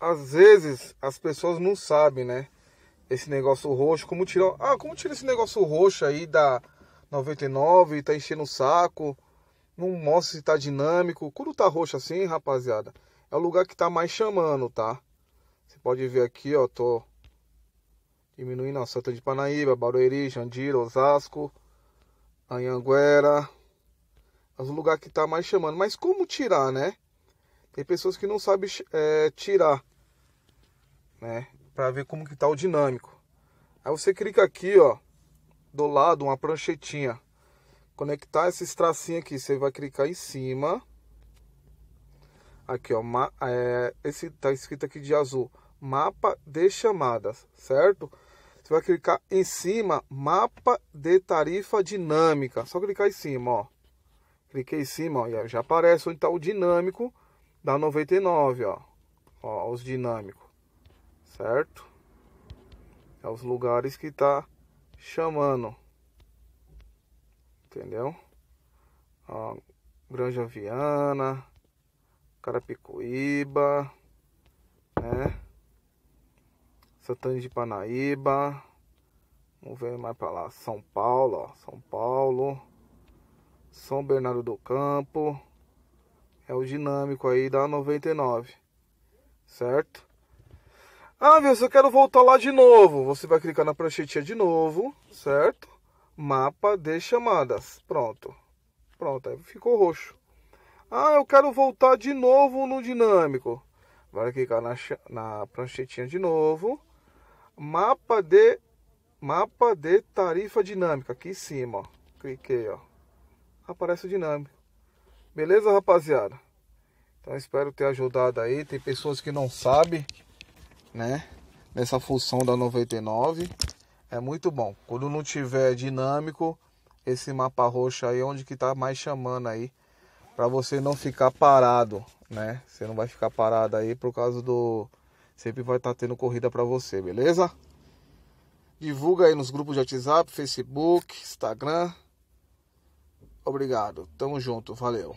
às vezes as pessoas não sabem, né? Esse negócio roxo, como tirar. Ah, como tira esse negócio roxo aí da 99, tá enchendo o saco, não mostra se tá dinâmico. Quando tá roxo assim, rapaziada, é o lugar que tá mais chamando, tá? Você pode ver aqui, ó, tô diminuindo a Santa de Panaíba, Barueri, Jandira, Osasco, Anhanguera. É o lugar que tá mais chamando. Mas como tirar, né? Tem pessoas que não sabem é, tirar né? Para ver como que tá o dinâmico. Aí você clica aqui, ó, do lado uma pranchetinha. Conectar esses tracinhos aqui, você vai clicar em cima. Aqui, ó, é, esse tá escrito aqui de azul, mapa de chamadas, certo? Você vai clicar em cima, mapa de tarifa dinâmica. Só clicar em cima, ó. Cliquei em cima, ó, e já aparece onde está o dinâmico da 99, ó. Ó, os dinâmicos certo? É os lugares que tá chamando, entendeu? Ó, Granja Viana, Carapicuíba, né? Santana de Panaíba, vamos ver mais para lá, São Paulo, ó, São Paulo, São Bernardo do Campo, é o dinâmico aí da 99, certo? Ah, Wilson, eu quero voltar lá de novo. Você vai clicar na pranchetinha de novo, certo? Mapa de chamadas. Pronto. Pronto, aí ficou roxo. Ah, eu quero voltar de novo no dinâmico. Vai clicar na, na pranchetinha de novo. Mapa de mapa de tarifa dinâmica. Aqui em cima, ó. Cliquei, ó. Aparece o dinâmico. Beleza, rapaziada? Então, espero ter ajudado aí. Tem pessoas que não sabem né? Nessa função da 99. É muito bom. Quando não tiver dinâmico, esse mapa roxo aí é onde que tá mais chamando aí para você não ficar parado, né? Você não vai ficar parado aí por causa do sempre vai estar tá tendo corrida para você, beleza? Divulga aí nos grupos de WhatsApp, Facebook, Instagram. Obrigado. Tamo junto. Valeu.